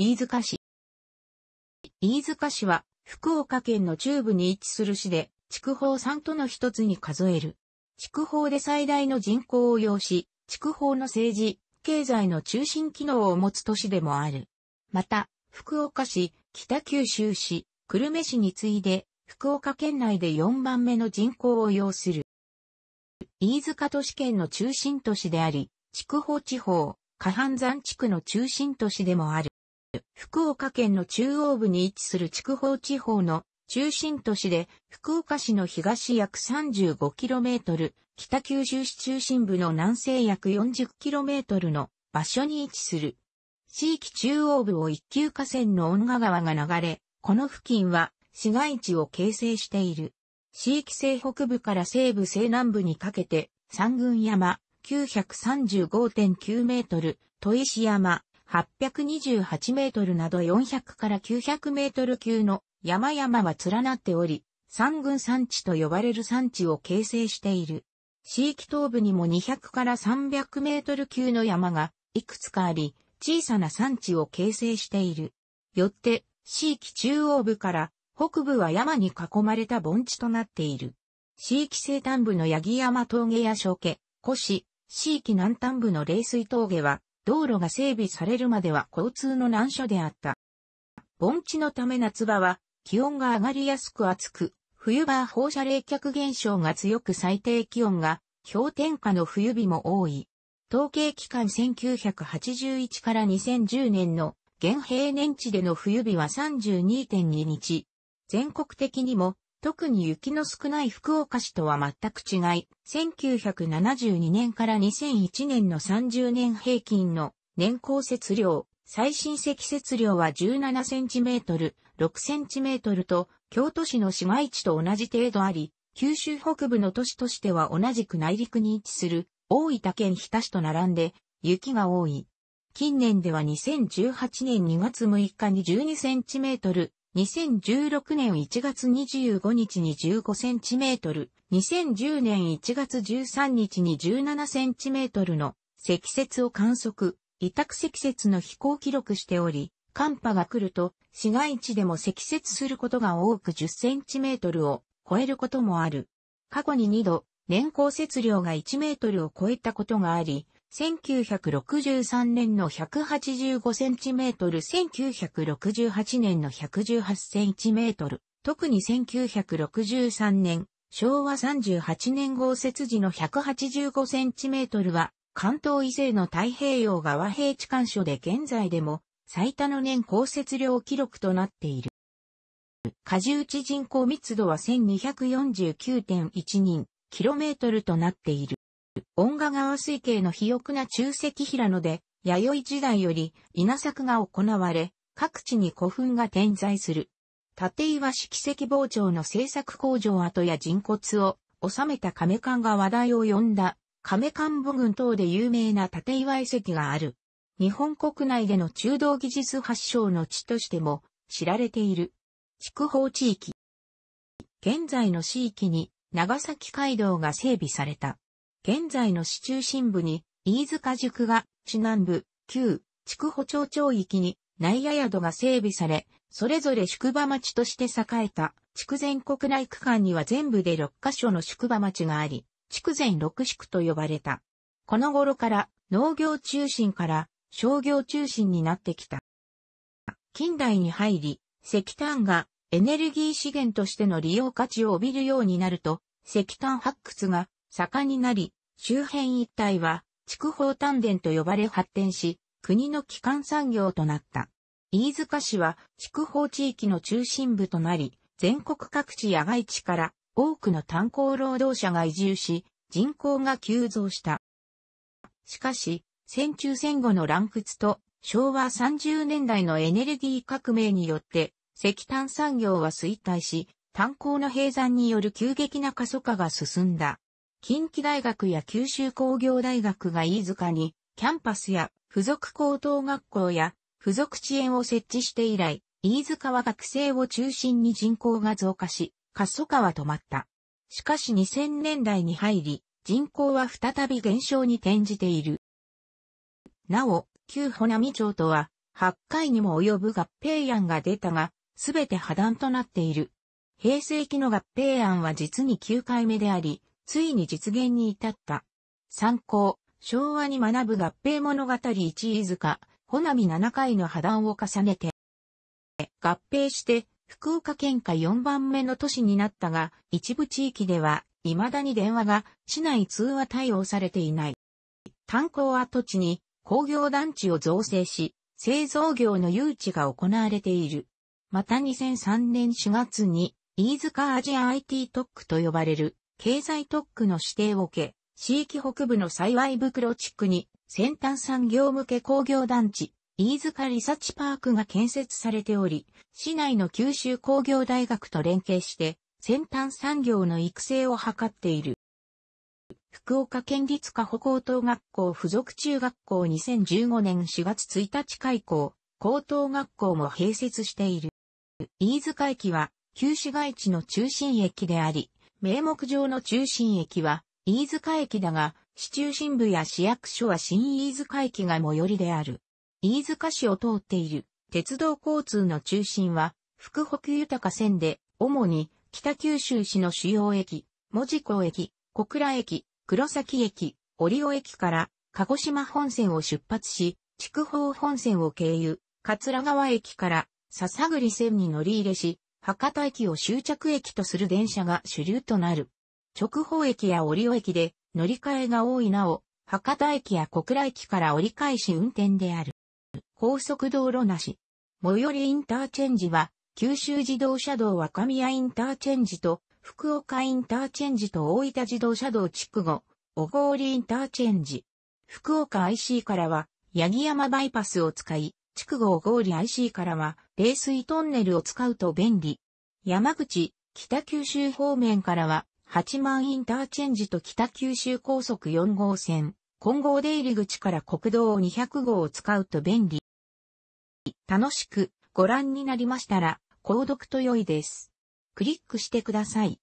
飯塚市。飯塚市は、福岡県の中部に位置する市で、筑豊三都の一つに数える。筑豊で最大の人口を要し、筑豊の政治、経済の中心機能を持つ都市でもある。また、福岡市、北九州市、久留米市に次いで、福岡県内で4番目の人口を要する。飯塚都市圏の中心都市であり、筑豊地方、河畔山地区の中心都市でもある。福岡県の中央部に位置する筑豊地方の中心都市で、福岡市の東約 35km、北九州市中心部の南西約 40km の場所に位置する。地域中央部を一級河川の恩賀川が流れ、この付近は市街地を形成している。地域西北部から西部西南部にかけて、三群山、935.9メートル、石山、828メートルなど400から900メートル級の山々は連なっており、三群山地と呼ばれる山地を形成している。地域東部にも200から300メートル級の山がいくつかあり、小さな山地を形成している。よって、地域中央部から北部は山に囲まれた盆地となっている。地域西端部の八木山峠や小家、古市、地域南端部の冷水峠は道路が整備されるまでは交通の難所であった。盆地のため夏場は気温が上がりやすく暑く、冬場は放射冷却現象が強く最低気温が氷点下の冬日も多い。統計期間1981から2010年の現平年値での冬日は32.2日。全国的にも特に雪の少ない福岡市とは全く違い、1972年から2001年の30年平均の年降雪量、最新積雪量は17センチメートル、6センチメートルと、京都市の市街地と同じ程度あり、九州北部の都市としては同じく内陸に位置する、大分県日田市と並んで、雪が多い。近年では2018年2月6日に12センチメートル、2016年1月25日に15センチメートル、2010年1月13日に17センチメートルの積雪を観測、委託積雪の飛行記録しており、寒波が来ると市街地でも積雪することが多く10センチメートルを超えることもある。過去に2度、年降雪量が1メートルを超えたことがあり、1963年の 185cm、1968年の 118cm、特に1963年、昭和38年豪雪時の 185cm は、関東以西の太平洋側平地干渉で現在でも最多の年降雪量記録となっている。過重地人口密度は1249.1人、キロメートルとなっている。音賀川水系の肥沃な中石平野で、弥生時代より稲作が行われ、各地に古墳が点在する。立岩式石包丁の製作工場跡や人骨を収めた亀館が話題を呼んだ、亀館母群等で有名な立岩遺跡がある。日本国内での中道技術発祥の地としても知られている。筑豊地域。現在の地域に長崎街道が整備された。現在の市中心部に、飯塚宿が、市南部、旧、筑穂町町域に、内野宿が整備され、それぞれ宿場町として栄えた、筑前国内区間には全部で6カ所の宿場町があり、筑前六宿と呼ばれた。この頃から、農業中心から、商業中心になってきた。近代に入り、石炭がエネルギー資源としての利用価値を帯びるようになると、石炭発掘が盛んになり、周辺一帯は、筑豊丹田と呼ばれ発展し、国の基幹産業となった。飯塚市は、筑豊地域の中心部となり、全国各地野外地から多くの炭鉱労働者が移住し、人口が急増した。しかし、戦中戦後の乱屈と昭和30年代のエネルギー革命によって、石炭産業は衰退し、炭鉱の閉山による急激な過疎化が進んだ。近畿大学や九州工業大学が飯塚に、キャンパスや付属高等学校や付属遅延を設置して以来、飯塚は学生を中心に人口が増加し、過疎化は止まった。しかし2000年代に入り、人口は再び減少に転じている。なお、旧穂波町とは、8回にも及ぶ合併案が出たが、すべて破断となっている。平成期の合併案は実に9回目であり、ついに実現に至った。参考、昭和に学ぶ合併物語一位塚、なみ7回の破断を重ねて、合併して福岡県下4番目の都市になったが、一部地域では未だに電話が市内通話対応されていない。炭鉱跡地に工業団地を造成し、製造業の誘致が行われている。また2003年4月に、飯塚アジア IT 特区と呼ばれる経済特区の指定を受け、地域北部の幸い袋地区に先端産業向け工業団地、飯塚リサチパークが建設されており、市内の九州工業大学と連携して、先端産業の育成を図っている。福岡県立加保高等学校附属中学校2015年4月1日開校、高等学校も併設している。飯塚駅は、旧市街地の中心駅であり、名目上の中心駅は、飯塚駅だが、市中心部や市役所は新飯塚駅が最寄りである。飯塚市を通っている鉄道交通の中心は、福北豊線で、主に北九州市の主要駅、門司港駅、小倉駅、黒崎駅、折尾駅から鹿児島本線を出発し、筑豊本線を経由、桂川駅から笹栗線に乗り入れし、博多駅を終着駅とする電車が主流となる。直方駅や折尾駅で乗り換えが多いなお、博多駅や小倉駅から折り返し運転である。高速道路なし。最寄りインターチェンジは、九州自動車道若宮インターチェンジと、福岡インターチェンジと大分自動車道地区後、小郡インターチェンジ。福岡 IC からは、八木山バイパスを使い、地区後小郡 IC からは、冷水トンネルを使うと便利。山口、北九州方面からは、八幡インターチェンジと北九州高速4号線、混合出入り口から国道200号を使うと便利。楽しくご覧になりましたら、購読と良いです。クリックしてください。